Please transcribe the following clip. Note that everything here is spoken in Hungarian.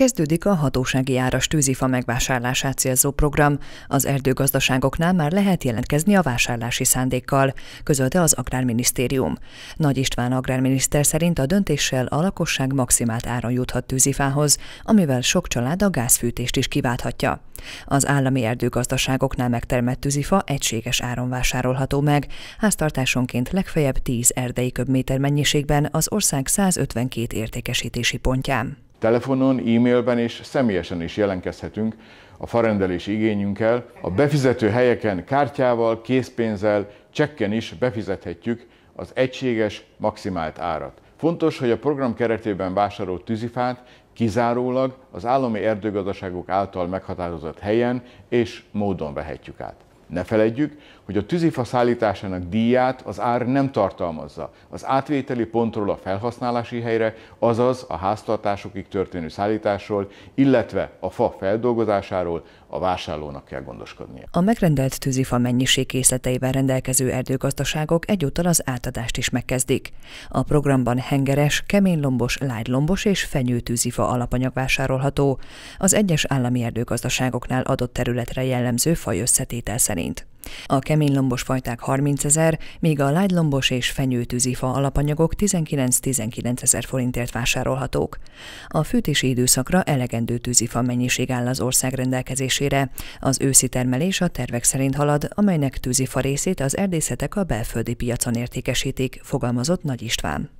Kezdődik a hatósági áras tűzifa megvásárlását célzó program. Az erdőgazdaságoknál már lehet jelentkezni a vásárlási szándékkal, közölte az Agrárminisztérium. Nagy István agrárminiszter szerint a döntéssel a lakosság maximált áron juthat tűzifához, amivel sok család a gázfűtést is kiválthatja. Az állami erdőgazdaságoknál megtermett tűzifa egységes áron vásárolható meg, háztartásonként legfeljebb 10 erdei köbméter mennyiségben az ország 152 értékesítési pontján. Telefonon, e-mailben és személyesen is jelenkezhetünk a farendelési igényünkkel. A befizető helyeken kártyával, készpénzzel, csekken is befizethetjük az egységes maximált árat. Fontos, hogy a program keretében vásárolt tűzifát kizárólag az állami erdőgazdaságok által meghatározott helyen és módon vehetjük át. Ne feledjük, hogy a tűzifa szállításának díját az ár nem tartalmazza. Az átvételi pontról a felhasználási helyre, azaz a háztartásokig történő szállításról, illetve a fa feldolgozásáról a vásárlónak kell gondoskodnia. A megrendelt tűzifa készleteivel rendelkező erdőgazdaságok egyúttal az átadást is megkezdik. A programban hengeres, keménylombos, lombos és tűzifa alapanyag vásárolható, az egyes állami erdőgazdaságoknál adott területre jellemző faj összetétel szerint szerint. A kemény lombos fajták 30 ezer, míg a lágy lombos és fa alapanyagok 19-19 ezer forintért vásárolhatók. A fűtési időszakra elegendő tűzifa mennyiség áll az ország rendelkezésére. Az őszi termelés a tervek szerint halad, amelynek tűzifa részét az erdészetek a belföldi piacon értékesítik, fogalmazott Nagy István.